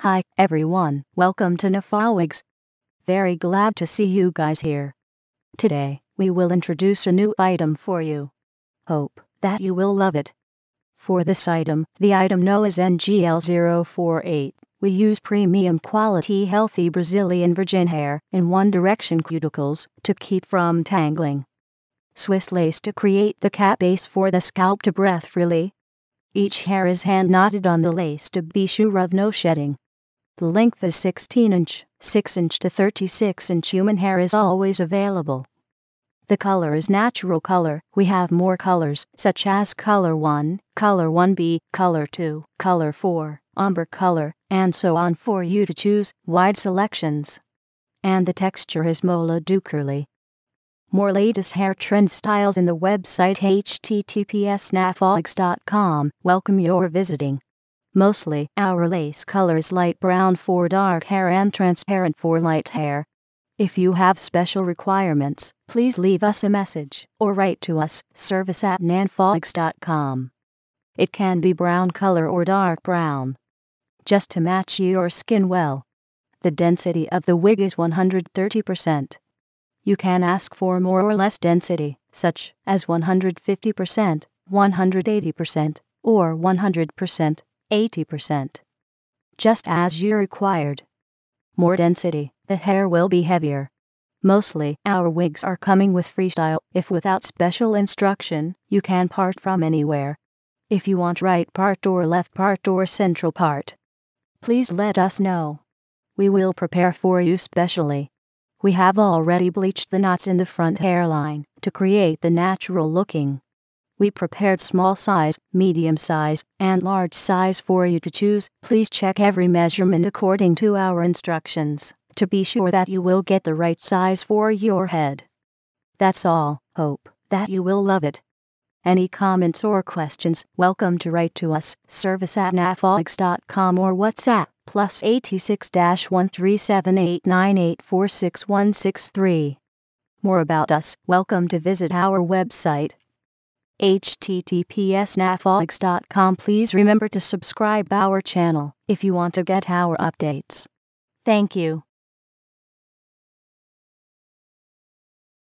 Hi, everyone. Welcome to Nafawigs. Very glad to see you guys here. Today, we will introduce a new item for you. Hope that you will love it. For this item, the item known as NGL048, we use premium quality healthy Brazilian virgin hair in one direction cuticles to keep from tangling. Swiss lace to create the cap base for the scalp to breath freely. Each hair is hand knotted on the lace to be sure of no shedding. The length is 16 inch, 6 inch to 36 inch human hair is always available. The color is natural color. We have more colors, such as color 1, color 1B, color 2, color 4, umber color, and so on for you to choose wide selections. And the texture is Mola do More latest hair trend styles in the website https nafogs.com. Welcome your visiting mostly. Our lace color is light brown for dark hair and transparent for light hair. If you have special requirements, please leave us a message or write to us, service at nanfogs.com. It can be brown color or dark brown. Just to match your skin well. The density of the wig is 130%. You can ask for more or less density, such as 150%, 180%, or 100%. 80%. Just as you required. More density, the hair will be heavier. Mostly, our wigs are coming with freestyle. If without special instruction, you can part from anywhere. If you want right part or left part or central part, please let us know. We will prepare for you specially. We have already bleached the knots in the front hairline to create the natural looking we prepared small size, medium size, and large size for you to choose. Please check every measurement according to our instructions to be sure that you will get the right size for your head. That's all, hope that you will love it. Any comments or questions, welcome to write to us, service at nafolix.com or WhatsApp, plus 86-137898461663. More about us, welcome to visit our website, https://naflix.com. Please remember to subscribe our channel if you want to get our updates. Thank you.